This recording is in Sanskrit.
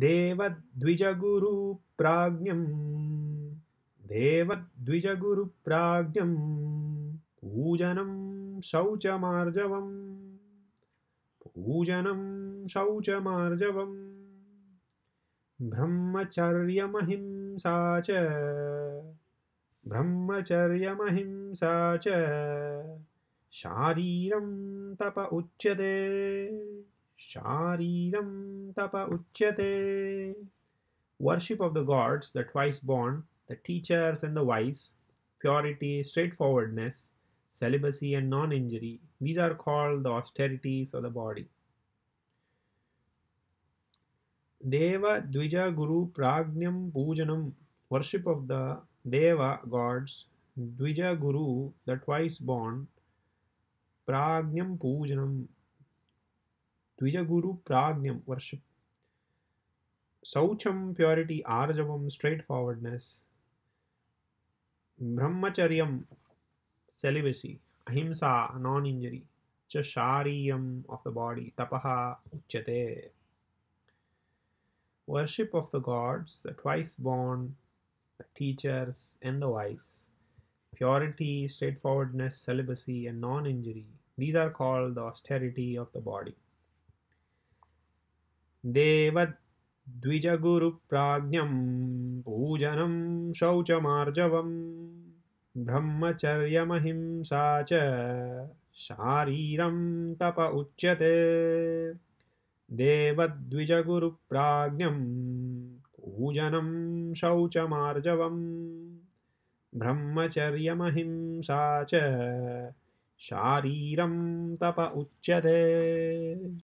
देवद्विजगुरुप्राज्ञं देवद्विजगुरुप्राज्ञं पूजनं शौचमार्जवम् पूजनं शौचमार्जवम् ब्रह्मचर्यमहिंसा च ब्रह्मचर्यमहिंसा च शारीरं तप उच्यते शारीरम् Antapa Uchyate. Worship of the gods, the twice born, the teachers and the wise, purity, straightforwardness, celibacy, and non injury. These are called the austerities of the body. Deva Dvija Guru Pragnyam Pujanam, worship of the Deva gods, Dvija Guru, the twice born, Pragnyam Pujanam, Dvijaguru Pragnyam worship. Saucham purity, Arjavam straightforwardness. Brahmacharyam celibacy. Ahimsa non injury. Chashariyam of the body. Tapaha uchyate. Worship of the gods, the twice born, the teachers, and the wise. Purity, straightforwardness, celibacy, and non injury. These are called the austerity of the body. देवद्विजगुरुप्राज्ञं पूजनं शौचमार्जवं ब्रह्मचर्यमहिंसा च शारीरं तप उच्यते देवद्विजगुरुप्राज्ञं पूजनं शौचमार्जवं ब्रह्मचर्यमहिंसा च शारीरं तप उच्यते